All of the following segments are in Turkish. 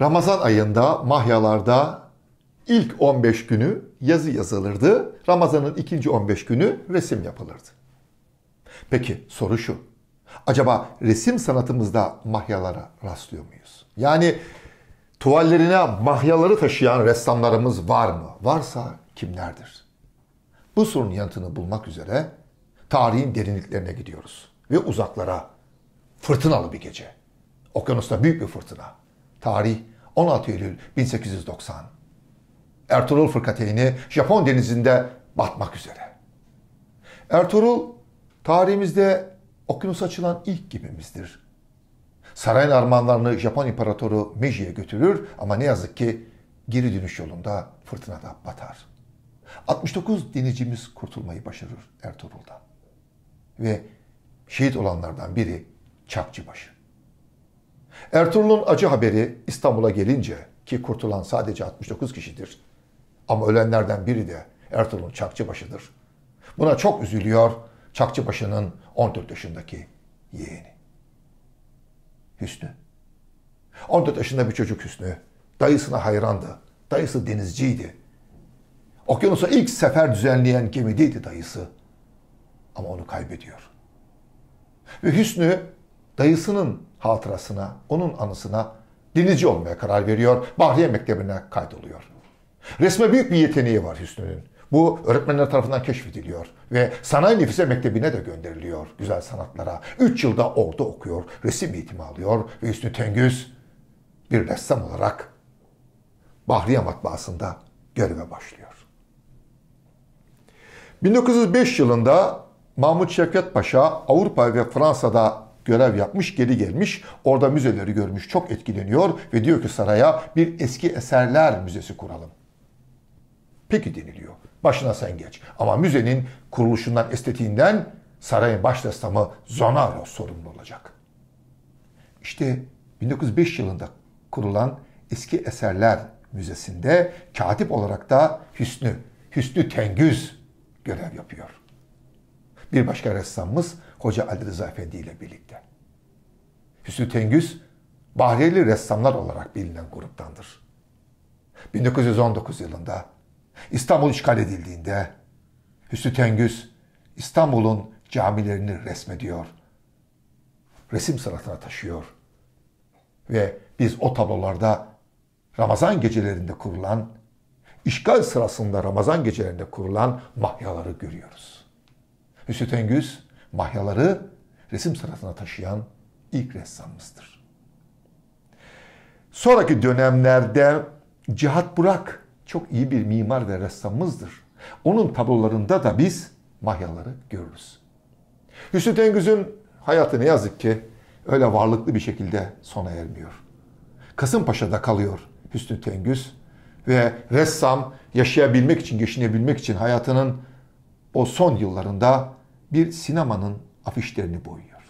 Ramazan ayında mahyalarda ilk 15 günü yazı yazılırdı. Ramazan'ın ikinci 15 günü resim yapılırdı. Peki soru şu. Acaba resim sanatımızda mahyalara rastlıyor muyuz? Yani tuvallerine mahyaları taşıyan ressamlarımız var mı? Varsa kimlerdir? Bu sorunun yanıtını bulmak üzere tarihin derinliklerine gidiyoruz ve uzaklara. Fırtınalı bir gece. Okyanusta büyük bir fırtına. Tarih 16 Eylül 1890. Ertuğrul Fırkateyni Japon denizinde batmak üzere. Ertuğrul tarihimizde okyanus açılan ilk gemimizdir. Sarayın armağanlarını Japon İmparatoru Meiji'ye götürür ama ne yazık ki geri dönüş yolunda fırtınada batar. 69 denizcimiz kurtulmayı başarır Ertuğrul'dan. Ve şehit olanlardan biri Çapçıbaşı. Ertuğrul'un acı haberi İstanbul'a gelince ki kurtulan sadece 69 kişidir. Ama ölenlerden biri de Ertuğrul'un Çakçıbaşı'dır. Buna çok üzülüyor Çakçıbaşı'nın 14 yaşındaki yeğeni. Hüsnü. 14 yaşında bir çocuk Hüsnü. Dayısına hayrandı. Dayısı denizciydi. Okyanusa ilk sefer düzenleyen gemideydi dayısı. Ama onu kaybediyor. Ve Hüsnü dayısının hatırasına, onun anısına dinleyici olmaya karar veriyor. Bahriye Mektebi'ne kaydoluyor. Resme büyük bir yeteneği var Hüsnü'nün. Bu öğretmenler tarafından keşfediliyor ve Sanayi Nefise Mektebi'ne de gönderiliyor güzel sanatlara. Üç yılda orada okuyor, resim eğitimi alıyor ve Hüsnü Tengüz bir ressam olarak Bahriye Matbaası'nda göreve başlıyor. 1905 yılında Mahmut Şevket Paşa Avrupa ve Fransa'da görev yapmış, geri gelmiş. Orada müzeleri görmüş, çok etkileniyor ve diyor ki saraya bir eski eserler müzesi kuralım. Peki deniliyor. Başına sen geç. Ama müzenin kuruluşundan, estetiğinden sarayın baş ressamı Zonaro sorumlu olacak. İşte 1905 yılında kurulan Eski Eserler Müzesi'nde katip olarak da Hüsnü, Hüsnü Tengüz görev yapıyor. Bir başka ressamımız Hoca Ali Rıza Efendi ile birlikte. Hüsnü Tengüz, Bahriyeli ressamlar olarak bilinen gruptandır. 1919 yılında İstanbul işgal edildiğinde Hüsnü Tengüz İstanbul'un camilerini resmediyor. Resim sanatına taşıyor. Ve biz o tablolarda Ramazan gecelerinde kurulan, işgal sırasında Ramazan gecelerinde kurulan mahyaları görüyoruz. Hüsnü Tengüz mahyaları resim sanatına taşıyan ilk ressamımızdır. Sonraki dönemlerde Cihat Burak çok iyi bir mimar ve ressamımızdır. Onun tablolarında da biz mahyaları görürüz. Hüsnü Tengüz'ün hayatı ne yazık ki öyle varlıklı bir şekilde sona ermiyor. Kasımpaşa'da kalıyor Hüsnü Tengüz ve ressam yaşayabilmek için, geçinebilmek için hayatının o son yıllarında bir sinemanın afişlerini boyuyor.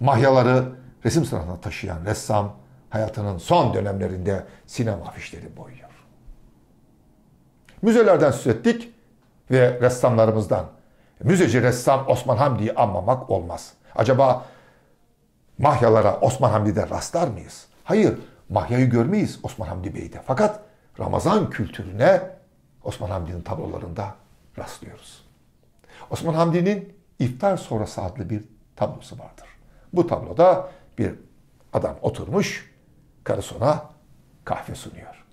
Mahyaları resim sırasına taşıyan ressam hayatının son dönemlerinde sinema afişleri boyuyor. Müzelerden söz ettik ve ressamlarımızdan. Müzeci ressam Osman Hamdi'yi anmamak olmaz. Acaba Mahyalara Osman Hamdi'de rastlar mıyız? Hayır, Mahya'yı görmeyiz Osman Hamdi Bey'de. Fakat Ramazan kültürüne Osman Hamdi'nin tablolarında rastlıyoruz. Osman Hamdi'nin iftar Sonrası adlı bir tablosu vardır. Bu tabloda bir adam oturmuş, karısı ona kahve sunuyor.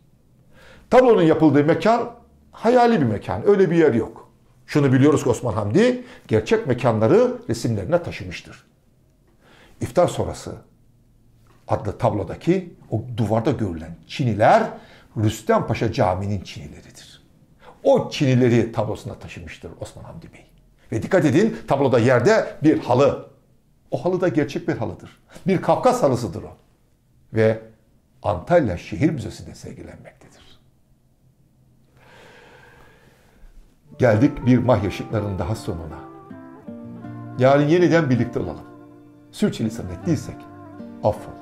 Tablonun yapıldığı mekan hayali bir mekan, öyle bir yer yok. Şunu biliyoruz ki Osman Hamdi gerçek mekanları resimlerine taşımıştır. İftar sonrası adlı tablodaki o duvarda görülen çiniler Rüstem Paşa Camii'nin çinileridir. O çinileri tablosuna taşımıştır Osman Hamdi Bey. Ve dikkat edin tabloda yerde bir halı. O halı da gerçek bir halıdır. Bir Kafkas halısıdır o. Ve Antalya Şehir Müzesi'nde sergilenmektedir. Geldik bir Mahya şıklarının daha sonuna. Yarın yeniden birlikte olalım. Sürçülisan ettiysek affola.